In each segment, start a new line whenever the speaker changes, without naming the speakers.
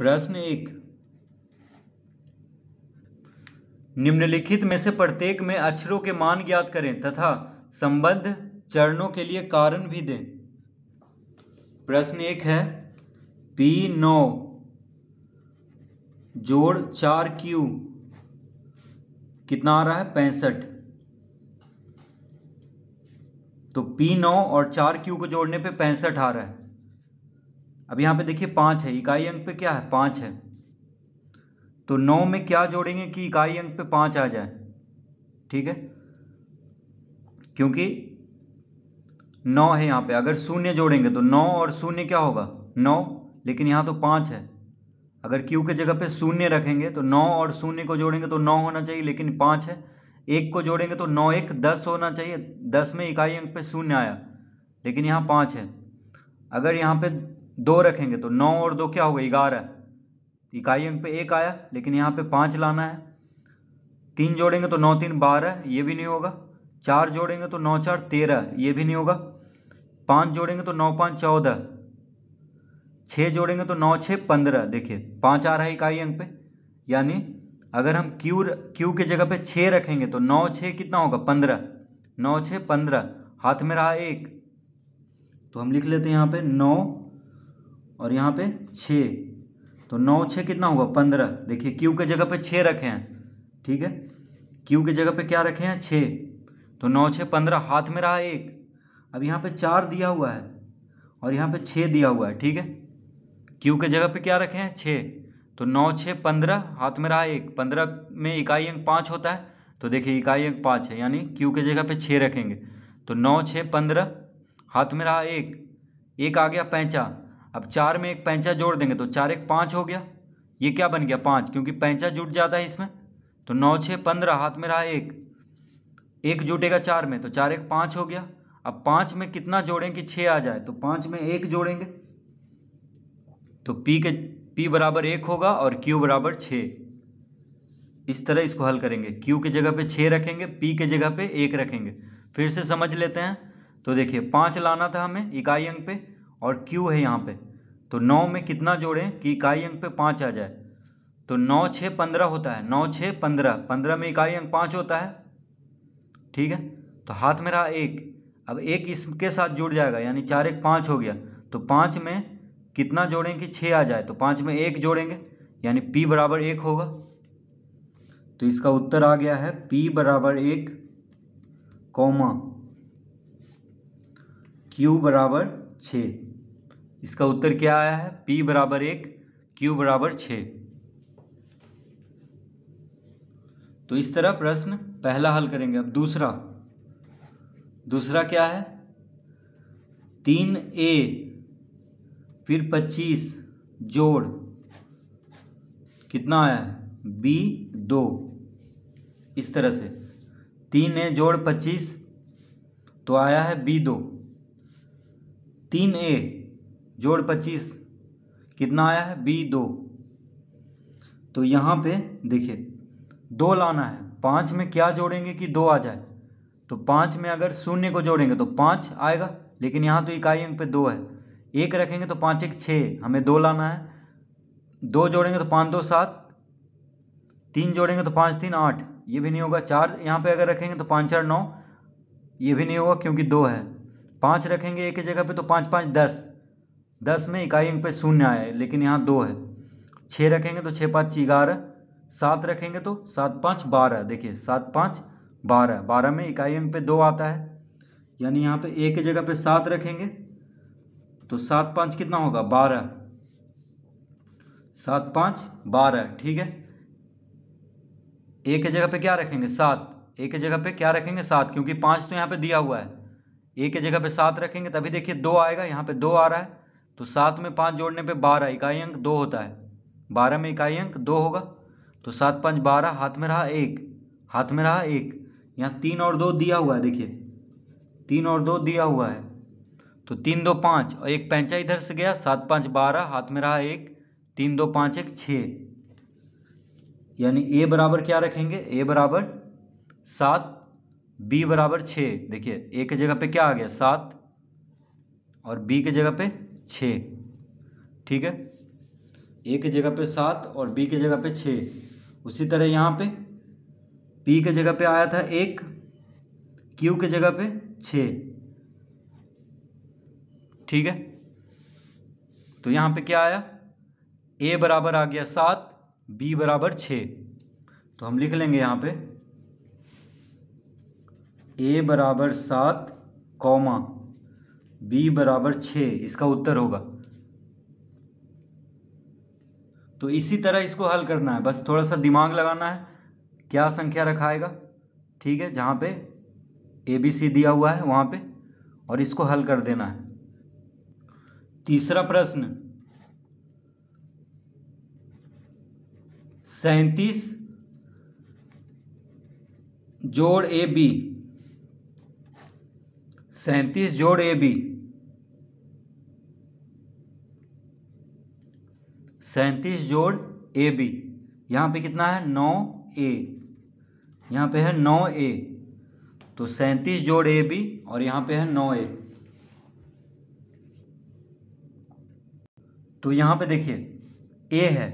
प्रश्न एक निम्नलिखित में से प्रत्येक में अक्षरों के मान ज्ञात करें तथा संबद्ध चरणों के लिए कारण भी दें प्रश्न एक है पी नौ जोड़ चार क्यू कितना आ रहा है पैंसठ तो पी नौ और चार क्यू को जोड़ने पे पैंसठ आ रहा है अब यहाँ पे देखिए पाँच है इकाई अंक पे क्या है पाँच है तो नौ में क्या जोड़ेंगे कि इकाई अंक पे पाँच आ जाए ठीक है क्योंकि नौ है यहाँ पे अगर शून्य जोड़ेंगे तो नौ और शून्य क्या होगा नौ लेकिन यहाँ तो पाँच है अगर क्यू के जगह पे शून्य रखेंगे तो नौ और शून्य को जोड़ेंगे तो नौ होना चाहिए लेकिन पाँच है एक को जोड़ेंगे तो नौ एक दस होना चाहिए दस में इकाई अंक पे शून्य आया लेकिन यहाँ पाँच है अगर यहाँ पे दो रखेंगे तो नौ और दो क्या होगा ग्यारह इकाई अंक पे एक आया लेकिन यहाँ पे पाँच लाना है तीन जोड़ेंगे तो नौ तीन बारह ये भी नहीं होगा चार जोड़ेंगे तो नौ चार तेरह ये भी नहीं होगा पाँच जोड़ेंगे तो नौ पाँच चौदह छः जोड़ेंगे तो नौ छः पंद्रह देखिए पाँच आ रहा है इकाई अंक पे यानी अगर हम क्यू क्यू के जगह पे छः रखेंगे तो नौ छः कितना होगा पंद्रह नौ छः पंद्रह हाथ में रहा एक तो हम लिख लेते हैं यहाँ पे नौ और यहाँ पे छ तो नौ छः कितना हुआ पंद्रह देखिए क्यू के जगह पे छः रखे हैं ठीक है क्यू के जगह पे क्या रखे हैं छः तो नौ छः पंद्रह हाथ में रहा एक अब यहाँ पे चार दिया हुआ है और यहाँ पे छः दिया हुआ है ठीक है क्यू के जगह पे क्या रखे हैं छः तो नौ छः पंद्रह हाथ में रहा एक पंद्रह में इकाई अंक पाँच होता है तो देखिए इकाई अंक पाँच है यानी क्यू के जगह पर छः रखेंगे तो नौ छः पंद्रह हाथ में रहा एक एक आ गया पैंचा अब चार में एक पैंचा जोड़ देंगे तो चार एक पाँच हो गया ये क्या बन गया पाँच क्योंकि पैंचा जुट जाता है इसमें तो नौ छः पंद्रह हाथ में रहा एक एक जुटेगा चार में तो चार एक पाँच हो गया अब पाँच में कितना जोड़ें कि छः आ जाए तो पाँच में एक जोड़ेंगे तो पी के पी बराबर एक होगा और क्यू बराबर छः इस तरह इसको हल करेंगे क्यू की जगह पे छः रखेंगे पी के जगह पे एक रखेंगे फिर से समझ लेते हैं तो देखिए पाँच लाना था हमें इकाई अंक पे और क्यू है यहाँ पे तो नौ में कितना जोड़ें कि इकाई अंक पे पाँच आ जाए तो नौ छः पंद्रह होता है नौ छः पंद्रह पंद्रह में इकाई अंक पाँच होता है ठीक है तो हाथ में रहा एक अब एक इसके साथ जुड़ जाएगा यानी चार एक पाँच हो गया तो पाँच में कितना जोड़ें कि छः आ जाए तो पाँच में एक जोड़ेंगे यानी पी बराबर एक होगा तो इसका उत्तर आ गया है पी बराबर एक कौमा क्यू बराबर छः इसका उत्तर क्या आया है पी बराबर एक क्यू बराबर छ तो इस तरह प्रश्न पहला हल करेंगे अब दूसरा दूसरा क्या है तीन ए फिर पच्चीस जोड़ कितना आया है बी दो इस तरह से तीन ए जोड़ पच्चीस तो आया है बी दो तीन ए जोड़ पच्चीस कितना आया है बी दो तो यहाँ पे देखिए दो लाना है पाँच में क्या जोड़ेंगे कि दो आ जाए तो पाँच में अगर शून्य को जोड़ेंगे तो पाँच आएगा लेकिन यहाँ तो इकाई अंक पे दो है एक रखेंगे तो पाँच एक छः हमें दो लाना है दो जोड़ेंगे तो पाँच दो सात तीन जोड़ेंगे तो पाँच तीन आठ ये भी नहीं होगा चार यहाँ पे अगर रखेंगे तो पाँच चार नौ ये भी नहीं होगा क्योंकि दो है पाँच रखेंगे एक जगह पर तो पाँच पाँच दस दस में इकाई अंक पे शून्य आया है लेकिन यहाँ दो है छः रखेंगे तो छः पाँच ग्यारह सात रखेंगे तो सात पाँच बारह देखिए सात पाँच बारह बारह में इकाई अंक पे दो आता है यानी यहाँ पे एक की जगह पे सात रखेंगे तो सात पाँच कितना होगा बारह सात पाँच बारह ठीक है एक की जगह पे क्या रखेंगे सात एक की जगह पे क्या रखेंगे सात क्योंकि पाँच तो यहाँ पे दिया हुआ है एक की जगह पे सात रखेंगे तभी देखिए दो आएगा यहाँ पे दो आ रहा है तो सात में पाँच जोड़ने पे बारह इकाई अंक दो होता है बारह में इकाई अंक दो होगा तो सात पाँच बारह हाथ में रहा एक हाथ में रहा एक यहाँ तीन और दो दिया हुआ है देखिए तीन और दो दिया हुआ है तो तीन दो पाँच और एक पैंचा इधर से गया सात पाँच बारह हाथ में रहा एक तीन दो पाँच एक छः यानी ए बराबर क्या रखेंगे ए बराबर सात बी बराबर छः देखिए ए के जगह पे क्या आ गया सात और बी के जगह पे छ ठीक है ए के जगह पे सात और बी के जगह पे छः उसी तरह यहाँ पे पी के जगह पे आया था एक क्यू के जगह पे छ ठीक है तो यहाँ पे क्या आया ए बराबर आ गया सात बी बराबर छ तो हम लिख लेंगे यहाँ पे ए बराबर सात कौमा बी बराबर छ इसका उत्तर होगा तो इसी तरह इसको हल करना है बस थोड़ा सा दिमाग लगाना है क्या संख्या रखाएगा ठीक है जहाँ पे ए बी सी दिया हुआ है वहाँ पे और इसको हल कर देना है तीसरा प्रश्न सैंतीस जोड़ ए बी सैंतीस जोड़ ए बी सैंतीस जोड़ ए बी यहाँ पे कितना है नौ ए यहाँ पे है नौ ए तो सैंतीस जोड़ ए बी और यहाँ पे है नौ ए तो यहाँ पे देखिए ए है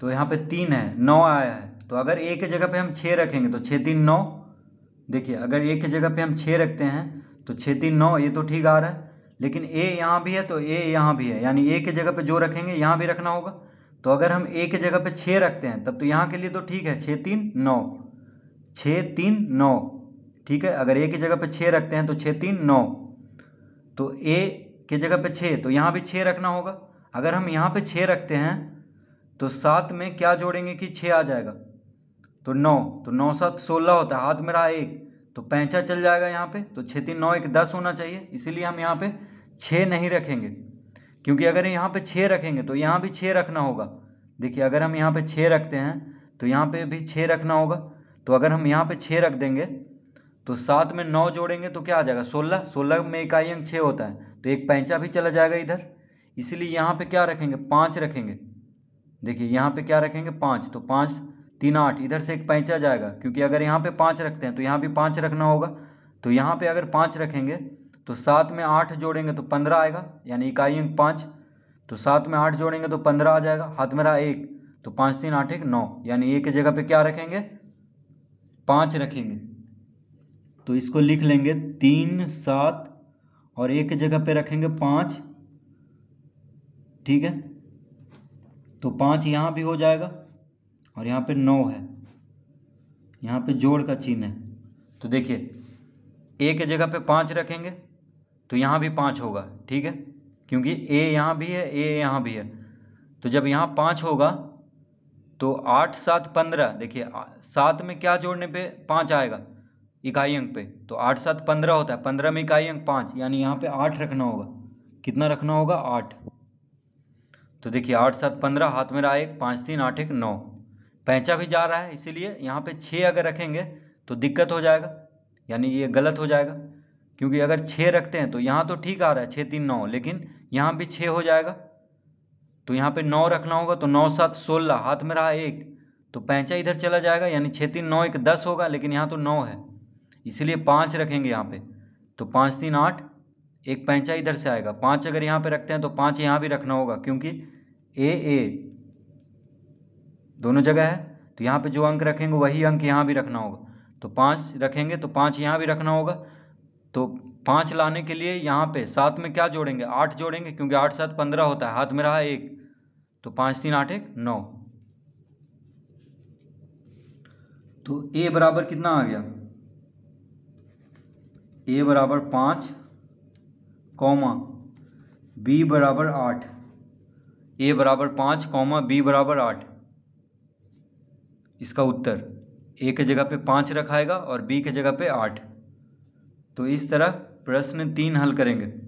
तो यहाँ पे तीन है नौ आया है तो अगर ए के जगह पे हम छः रखेंगे तो छः तीन नौ देखिए अगर ए के जगह पे हम छः रखते हैं तो छः तीन नौ ये तो ठीक आ रहा है लेकिन ए यहाँ भी है तो ए यहाँ भी है यानी ए के जगह पे जो रखेंगे यहाँ भी रखना होगा तो अगर हम ए के जगह पे छः रखते हैं तब तो यहाँ के लिए तो ठीक है छः तीन नौ छः तीन नौ ठीक है अगर ए की जगह पे छः रखते हैं तो छः तीन नौ तो ए के जगह पे छः तो यहाँ भी छः रखना होगा अगर हम यहाँ पर छः रखते हैं तो सात में क्या जोड़ेंगे कि छः आ जाएगा तो नौ तो नौ सात सोलह होता है हाथ में रहा एक तो पैंचा चल जाएगा यहाँ पे तो छः तीन नौ एक दस होना चाहिए इसीलिए हम यहाँ पे छः नहीं रखेंगे क्योंकि अगर यहाँ पे छः रखेंगे तो यहाँ भी छः रखना होगा देखिए अगर हम यहाँ पे छः रखते हैं तो यहाँ पे भी छः रखना होगा तो अगर हम यहाँ पे छः रख देंगे तो सात में नौ जोड़ेंगे तो क्या आ जाएगा सोलह सोलह में इकाई अंक छः होता है तो एक पैंचा भी चला जाएगा इधर इसीलिए यहाँ पे क्या रखेंगे पाँच रखेंगे देखिए यहाँ पे क्या रखेंगे पाँच तो पाँच तीन आठ इधर से एक पैंचा जाएगा क्योंकि अगर यहाँ पे पाँच रखते हैं तो यहाँ भी पाँच रखना होगा तो यहाँ पे अगर पाँच रखेंगे तो सात में आठ जोड़ेंगे तो पंद्रह आएगा यानी इकाई अंक पाँच तो सात में आठ जोड़ेंगे तो पंद्रह आ जाएगा हाथ में रहा एक तो पाँच तीन आठ एक नौ यानी एक जगह पर क्या रखेंगे पाँच रखेंगे तो इसको लिख लेंगे तीन सात और एक जगह पर रखेंगे पाँच ठीक है तो पाँच यहाँ भी हो जाएगा और यहाँ पे नौ है यहाँ पे जोड़ का चिन्ह है तो देखिए ए के जगह पे पाँच रखेंगे तो यहाँ भी पाँच होगा ठीक है क्योंकि ए यहाँ भी है ए यहाँ भी है तो जब यहाँ पाँच होगा तो आठ सात पंद्रह देखिए सात में क्या जोड़ने पे पाँच आएगा इकाई अंक पे तो आठ सात पंद्रह होता है पंद्रह में इकाई अंक पाँच यानी यहाँ पे आठ रखना होगा कितना रखना होगा आठ तो देखिए आठ सात पंद्रह हाथ में रहा एक पाँच तीन आठ एक नौ पैंचा भी जा रहा है इसीलिए यहाँ पे छः अगर रखेंगे तो दिक्कत हो जाएगा यानी ये गलत हो जाएगा क्योंकि अगर छः रखते हैं तो यहाँ तो ठीक आ रहा है छः तीन नौ लेकिन यहाँ भी छः हो जाएगा तो यहाँ पे नौ रखना होगा तो नौ सात सोलह हाथ में रहा एक तो पैंचा इधर चला जाएगा यानी छः तीन नौ एक दस होगा लेकिन यहाँ तो नौ है इसीलिए पाँच रखेंगे यहाँ पर तो पाँच तीन आठ एक पैंचा इधर से आएगा पाँच अगर यहाँ पर रखते हैं तो पाँच यहाँ भी रखना होगा क्योंकि ए ए दोनों जगह है तो यहाँ पे जो अंक रखेंगे वही अंक यहाँ भी रखना होगा तो पाँच रखेंगे तो पाँच यहाँ भी रखना होगा तो पाँच लाने के लिए यहाँ पे सात में क्या जोड़ेंगे आठ जोड़ेंगे क्योंकि आठ सात पंद्रह होता है हाथ में रहा एक तो पाँच तीन आठ एक नौ तो ए बराबर कितना आ गया ए बराबर पाँच कौमा बी बराबर आठ ए बराबर पाँच कौमा बी बराबर आठ इसका उत्तर ए के जगह पे पाँच रखाएगा और बी के जगह पे आठ तो इस तरह प्रश्न तीन हल करेंगे